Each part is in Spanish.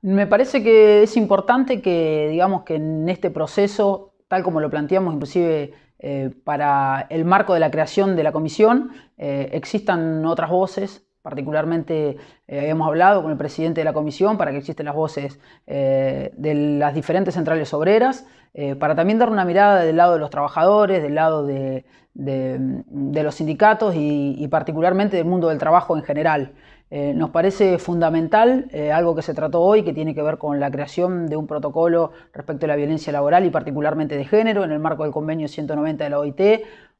Me parece que es importante que, digamos, que en este proceso, tal como lo planteamos inclusive eh, para el marco de la creación de la comisión, eh, existan otras voces Particularmente hemos eh, habíamos hablado con el presidente de la comisión para que existen las voces eh, de las diferentes centrales obreras, eh, para también dar una mirada del lado de los trabajadores, del lado de, los sindicatos y, y, particularmente del mundo del trabajo en general. nos parece fundamental algo que se trató hoy que tiene que ver con la creación de un protocolo respecto a la violencia laboral y particularmente de género en el marco del convenio 190 de la OIT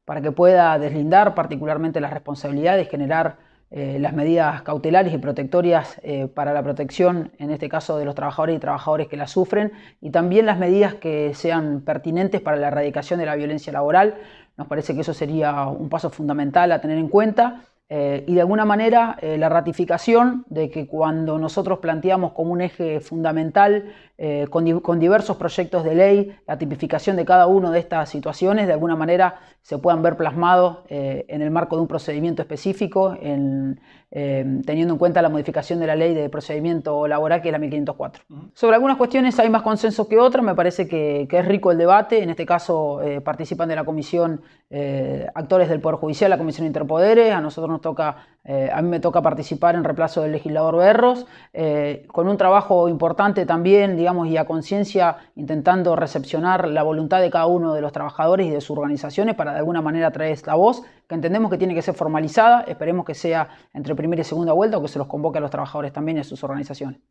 para que pueda deslindar particularmente las responsabilidades, generar eh, las medidas cautelares y protectorias eh, para la protección, en este caso de los trabajadores y trabajadores que la sufren, y también las medidas que sean pertinentes para la erradicación de la violencia laboral. Nos parece que eso sería un paso fundamental a tener en cuenta. Eh, y de alguna manera eh, la ratificación de que cuando nosotros planteamos como un eje fundamental eh, con, diversos proyectos de ley la tipificación de cada una de estas situaciones, de alguna manera se puedan ver plasmados en el marco de un procedimiento específico, teniendo en cuenta la modificación de la ley de procedimiento laboral que es la 1504. Sobre algunas cuestiones hay más consenso que otras, me parece que, que es rico el debate, en este caso participan de la comisión actores del Poder Judicial, la Comisión Interpoderes, a nosotros nos toca, eh, a mí me toca participar en reemplazo del legislador Berros, eh, con un trabajo importante también, digamos, y a conciencia, intentando recepcionar la voluntad de cada uno de los trabajadores y de sus organizaciones para de alguna manera traer esta voz, que entendemos que tiene que ser formalizada, esperemos que sea entre primera y segunda vuelta o que se los convoque a los trabajadores también y a sus organizaciones.